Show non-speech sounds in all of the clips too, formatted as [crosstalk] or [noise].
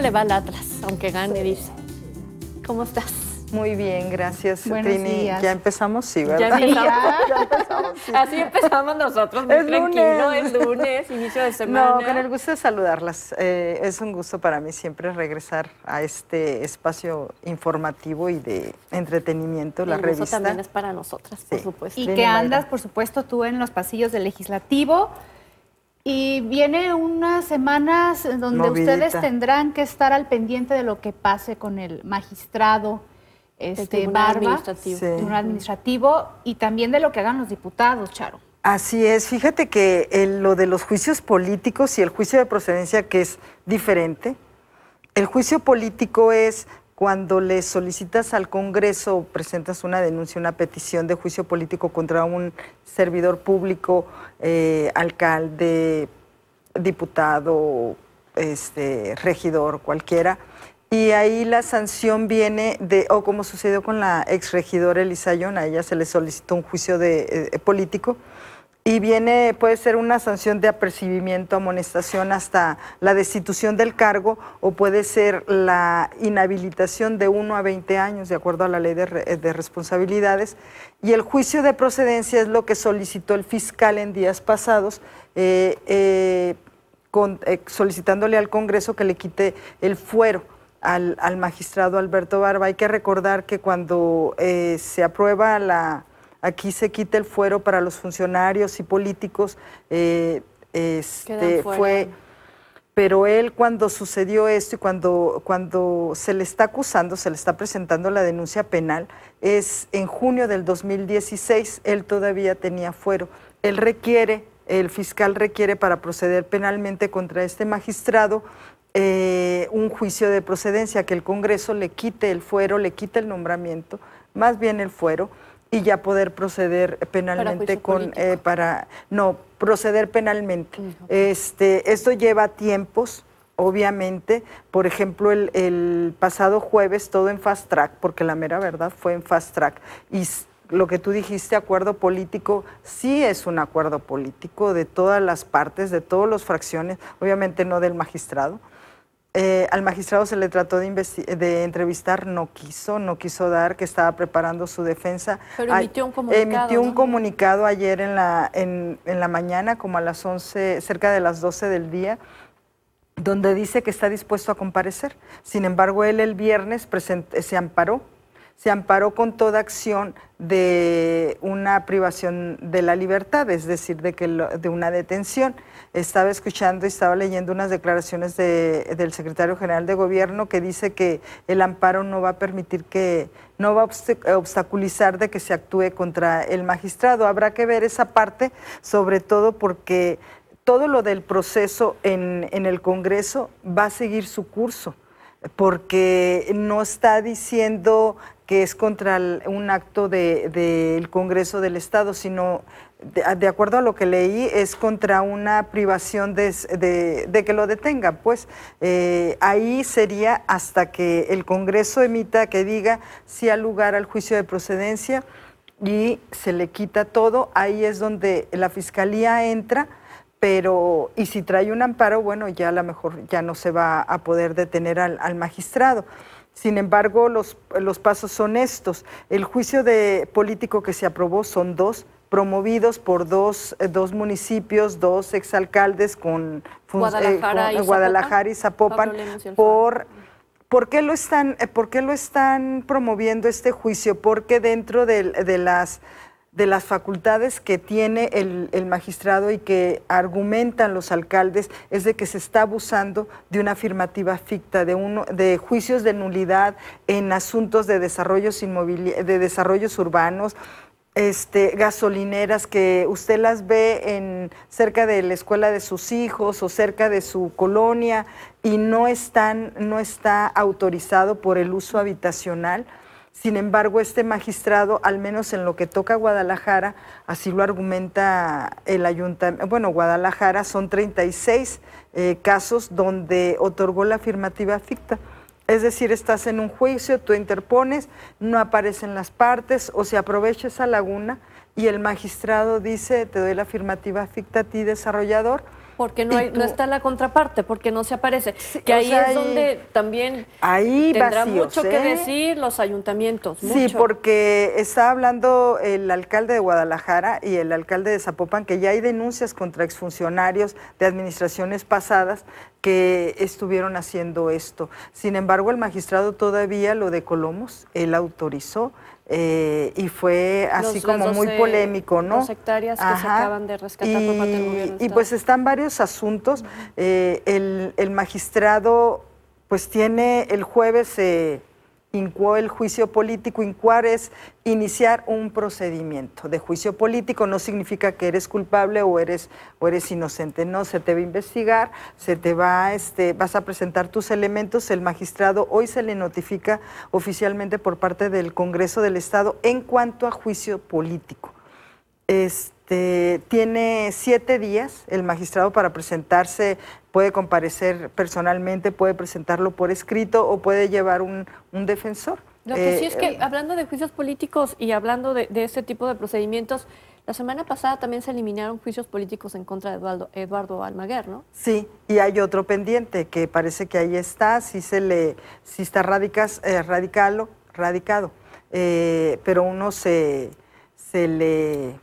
le van atrás, aunque gane, dice. ¿Cómo estás? Muy bien, gracias, Buenos Trini. Ya empezamos, sí, ¿verdad? [laughs] Ya empezamos. Así empezamos nosotros, muy es tranquilo, lunes. es lunes, inicio de [laughs] semana. No, con el gusto de saludarlas. Eh, es un gusto para mí siempre regresar a este espacio informativo y de entretenimiento, y la revista. Eso también es para nosotras, por supuesto. Y que andas, por supuesto, tú en los pasillos del legislativo y viene unas semanas donde ustedes tendrán que estar al pendiente de lo que pase con el magistrado este, el administrativo. administrativo, y también de lo que hagan los diputados, Charo. Así es, fíjate que lo de los juicios políticos y el juicio de procedencia que es diferente, el juicio político es cuando le solicitas al Congreso, presentas una denuncia, una petición de juicio político contra un servidor público, eh, alcalde, diputado, este, regidor, cualquiera, y ahí la sanción viene de, o como sucedió con la exregidora Elisa Ayón, a ella se le solicitó un juicio de, eh, político, y viene, puede ser una sanción de apercibimiento, amonestación hasta la destitución del cargo o puede ser la inhabilitación de 1 a 20 años, de acuerdo a la ley de, responsabilidades. Y el juicio de procedencia es lo que solicitó el fiscal en días pasados. Eh, eh, eh, solicitándole al Congreso que le quite el fuero al, al magistrado Alberto Barba. Hay que recordar que cuando se aprueba la, Aquí se quita el fuero para los funcionarios y políticos. Eh, este, fue pero él cuando sucedió esto y cuando, cuando se le está acusando, se le está presentando la denuncia penal, es en junio del 2016, él todavía tenía fuero. Él requiere, el fiscal requiere para proceder penalmente contra este magistrado eh, un juicio de procedencia, que el Congreso le quite el fuero, le quite el nombramiento, más bien el fuero y ya poder proceder penalmente con eh, para no proceder penalmente. Este esto lleva tiempos. Obviamente, por ejemplo, el, el, pasado jueves todo en fast track, porque la mera verdad fue en fast track. Y lo que tú dijiste, acuerdo político, sí es un acuerdo político de todas las partes, de todas las fracciones, obviamente no del magistrado, eh, al magistrado se le trató de, entrevistar, no quiso, no quiso dar, que estaba preparando su defensa. Pero emitió un comunicado. Emitió un comunicado ayer en la, en, en la mañana, como a las 11, cerca de las 12 del día, donde dice que está dispuesto a comparecer. Sin embargo, él el viernes se amparó se amparó con toda acción de una privación de la libertad, es decir, de, que de una detención. Estaba escuchando y estaba leyendo unas declaraciones del secretario general de gobierno que dice que el amparo no va a permitir que, no va a obstaculizar de que se actúe contra el magistrado. Habrá que ver esa parte, sobre todo porque todo lo del proceso en, en el Congreso va a seguir su curso porque no está diciendo que es contra un acto del de, Congreso del Estado, sino, de, acuerdo a lo que leí, es contra una privación de, que lo detenga. Pues eh, ahí sería hasta que el Congreso emita que diga si ha lugar al juicio de procedencia y se le quita todo, ahí es donde la Fiscalía entra pero y si trae un amparo, bueno, ya a lo mejor ya no se va a poder detener al, magistrado. Sin embargo, los, los, pasos son estos. El juicio de político que se aprobó son dos, promovidos por dos, eh, dos municipios, dos exalcaldes con, eh, Guadalajara, y, Guadalajara Zapopan, y Zapopan por... ¿Por qué, lo están, eh, ¿Por lo están promoviendo este juicio? Porque dentro de las de las facultades que tiene el, magistrado y que argumentan los alcaldes es de que se está abusando de una afirmativa ficta, de, de juicios de nulidad en asuntos de desarrollos, de desarrollos urbanos, este, gasolineras que usted las ve en, cerca de la escuela de sus hijos o cerca de su colonia y no, están, no está autorizado por el uso habitacional. Sin embargo, este magistrado, al menos en lo que toca a Guadalajara, así lo argumenta el ayuntamiento, bueno, Guadalajara son 36 eh, casos donde otorgó la afirmativa ficta. Es decir, estás en un juicio, tú interpones, no aparecen las partes o se aprovecha esa laguna y el magistrado dice, te doy la afirmativa ficta a ti, desarrollador, porque no, no está la contraparte, porque no se aparece. que ahí es donde también ahí tendrán mucho que ¿eh? decir los ayuntamientos. Sí, porque está hablando el alcalde de Guadalajara y el alcalde de Zapopan que ya hay denuncias contra exfuncionarios de administraciones pasadas que estuvieron haciendo esto. Sin embargo, el magistrado todavía lo de Colomos, él autorizó eh, y fue así como muy polémico, ¿no? hectáreas que se acaban de rescatar y, por parte Y pues están varios asuntos. Eh, el, magistrado pues tiene el jueves incuó el juicio político, incuar es iniciar un procedimiento de juicio político, no significa que eres culpable o eres, o eres inocente, no, se te va a investigar, se te va, este, vas a presentar tus elementos, el magistrado hoy se le notifica oficialmente por parte del Congreso del Estado en cuanto a juicio político. Este, tiene siete días el magistrado para presentarse, puede comparecer personalmente, puede presentarlo por escrito o puede llevar un, defensor. Lo que sí eh, es que, eh, hablando de juicios políticos y hablando de, este tipo de procedimientos, la semana pasada también se eliminaron juicios políticos en contra de Eduardo, Eduardo Almaguer, ¿no? Sí, y hay otro pendiente que parece que ahí está, si se le, si está radicas, eh, radicado, pero uno se, se le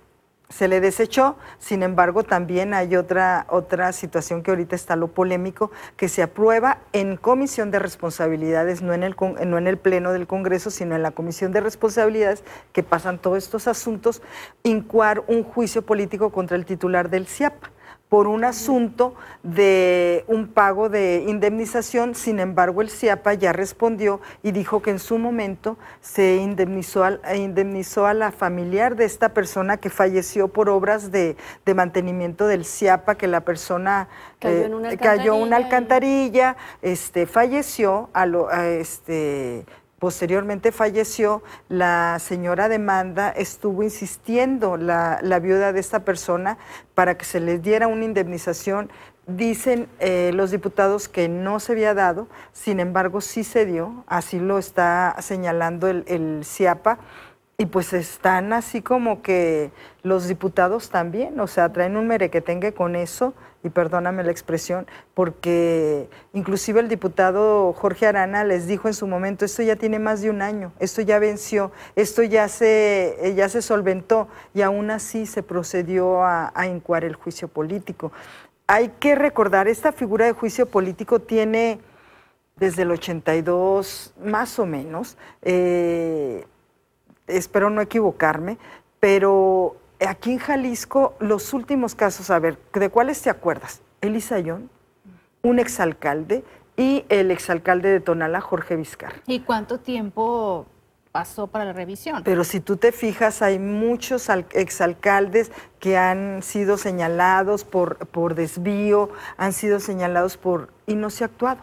se le desechó. Sin embargo, también hay otra, otra situación que ahorita está lo polémico, que se aprueba en comisión de responsabilidades, no en, el, no en el Pleno del Congreso, sino en la comisión de responsabilidades que pasan todos estos asuntos, incuar un juicio político contra el titular del CIAPA por un asunto de un pago de indemnización. Sin embargo, el CIAPA ya respondió y dijo que en su momento se eh, indemnizó, a la familiar de esta persona que falleció por obras de, mantenimiento del CIAPA, que la persona cayó, eh, en una, alcantarilla, este, falleció a lo, este, Posteriormente falleció, la señora demanda estuvo insistiendo la, viuda de esta persona para que se les diera una indemnización Dicen eh, los diputados que no se había dado, sin embargo sí se dio, así lo está señalando el, el CIAPA. Y pues están así como que los diputados también, o sea, traen un merequetengue con eso, y perdóname la expresión, porque inclusive el diputado Jorge Arana les dijo en su momento, esto ya tiene más de un año, esto ya venció, esto ya se, eh, ya se solventó, y aún así se procedió a, a incuar el juicio político. Hay que recordar, esta figura de juicio político tiene desde el 82, más o menos, eh, espero no equivocarme, pero aquí en Jalisco, los últimos casos, a ver, ¿de cuáles te acuerdas? Elisa Ayón, un exalcalde y el exalcalde de Tonala, Jorge Vizcar. ¿Y cuánto tiempo pasó para la revisión. Pero si tú te fijas, hay muchos exalcaldes que han sido señalados por, por desvío, han sido señalados por... y no se ha actuado.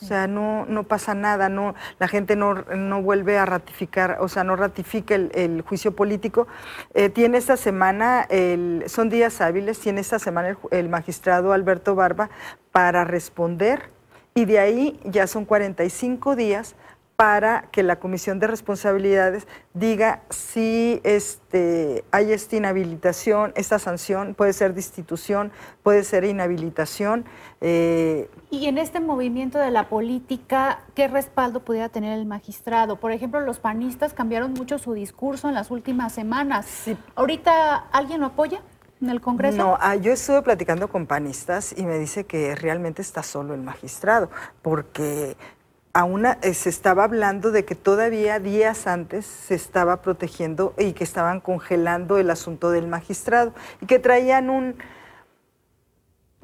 O sea, no, no pasa nada, no, la gente no, no vuelve a ratificar, o sea, no ratifica el, juicio político. Eh, tiene esta semana, el, son días hábiles, tiene esta semana el, el magistrado Alberto Barba para responder y de ahí ya son 45 días para que la Comisión de Responsabilidades diga si este, hay esta inhabilitación, esta sanción, puede ser destitución, puede ser inhabilitación. Eh, y en este movimiento de la política, ¿qué respaldo pudiera tener el magistrado? Por ejemplo, los panistas cambiaron mucho su discurso en las últimas semanas. ¿Ahorita alguien lo apoya? en el Congreso? No, ah, yo estuve platicando con panistas y me dice que realmente está solo el magistrado, porque a una, eh, se estaba hablando de que todavía días antes se estaba protegiendo y que estaban congelando el asunto del magistrado y que traían un,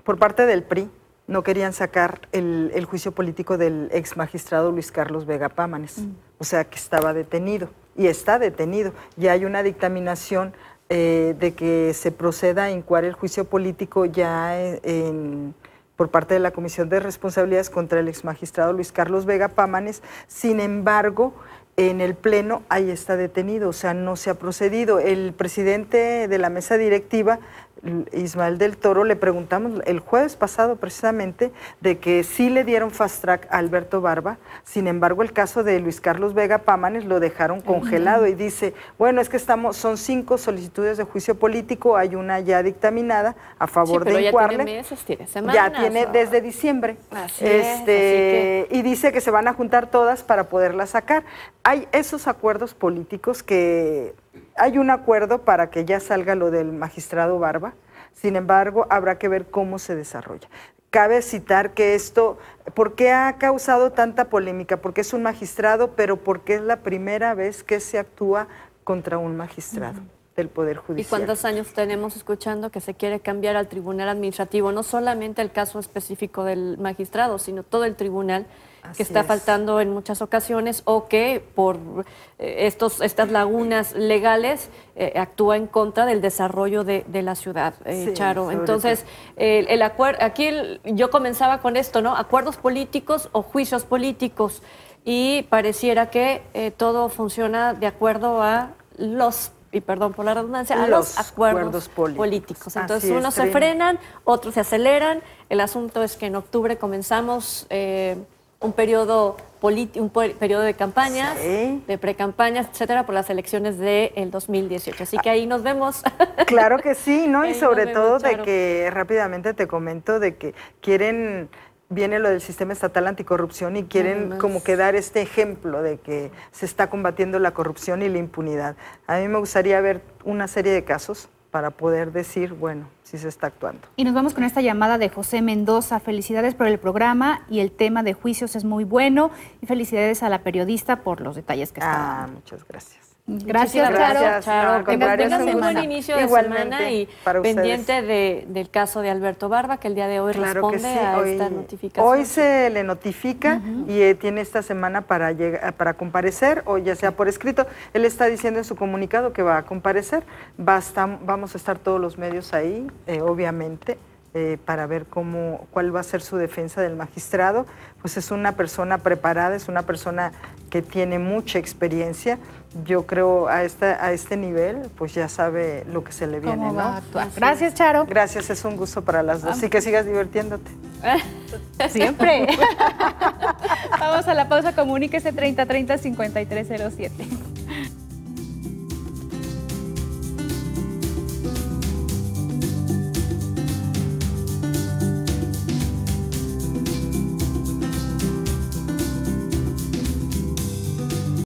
por parte del PRI, no querían sacar el, juicio político del ex magistrado Luis Carlos Vega Pámanes, mm. o sea que estaba detenido y está detenido. Ya hay una dictaminación eh, de que se proceda a incuar el juicio político ya en por parte de la Comisión de Responsabilidades contra el ex magistrado Luis Carlos Vega Pámanes. Sin embargo, en el Pleno ahí está detenido, o sea, no se ha procedido. El presidente de la mesa directiva Ismael del Toro, le preguntamos el jueves pasado precisamente de que sí le dieron fast track a Alberto Barba, sin embargo el caso de Luis Carlos Vega Pámanes lo dejaron congelado y dice, bueno, es que estamos, son cinco solicitudes de juicio político, hay una ya dictaminada a favor de Incuarle. Ya tiene desde diciembre. este, Y dice que se van a juntar todas para poderla sacar. Hay esos acuerdos políticos que hay un acuerdo para que ya salga lo del magistrado Barba, sin embargo, habrá que ver cómo se desarrolla. Cabe citar que esto, ¿por qué ha causado tanta polémica? Porque es un magistrado, pero porque es la primera vez que se actúa contra un magistrado. del Poder Judicial. ¿Y cuántos años tenemos escuchando que se quiere cambiar al Tribunal Administrativo? No solamente el caso específico del magistrado, sino todo el tribunal que está faltando en muchas ocasiones o que por eh, estos, estas lagunas legales eh, actúa en contra del desarrollo de, la ciudad, eh, Charo. Entonces, el, el aquí yo comenzaba con esto, ¿no? Acuerdos políticos o juicios políticos. Y pareciera que todo funciona de acuerdo a los y perdón por la redundancia, a los acuerdos, políticos. Entonces, unos se frenan, otros se aceleran. El asunto es que en octubre comenzamos un periodo un periodo de campañas, de precampañas, etcétera, por las elecciones del el 2018. Así que ahí nos vemos. [laughs] Claro que sí, ¿no? y sobre todo de que rápidamente te comento de que quieren viene lo del sistema estatal anticorrupción y quieren como que dar este ejemplo de que se está combatiendo la corrupción y la impunidad. A mí me gustaría ver una serie de casos para poder decir, bueno, si se está actuando. Y nos vamos con esta llamada de José Mendoza. Felicidades por el programa y el tema de juicios es muy bueno y felicidades a la periodista por los detalles que está. Ah, muchas gracias. Gracias, gracias, Charo. que tengas un buen inicio de semana y pendiente del caso de Alberto Barba, que el día de hoy responde a hoy, esta notificación. Hoy se le notifica y eh, tiene esta semana para, llegar, para comparecer, o ya sea por escrito. Él está diciendo en su comunicado que va a comparecer. vamos a estar todos los medios ahí, eh, obviamente. Eh, para ver cómo, cuál va a ser su defensa del magistrado, pues es una persona preparada, es una persona que tiene mucha experiencia. Yo creo a, esta, a este nivel, pues ya sabe lo que se le viene, ¿no? Gracias, Charo. Gracias, es un gusto para las dos. Así que sigas divirtiéndote. [laughs] Siempre. [laughs] [laughs] Vamos a la pausa, comuníquese 3030-5307.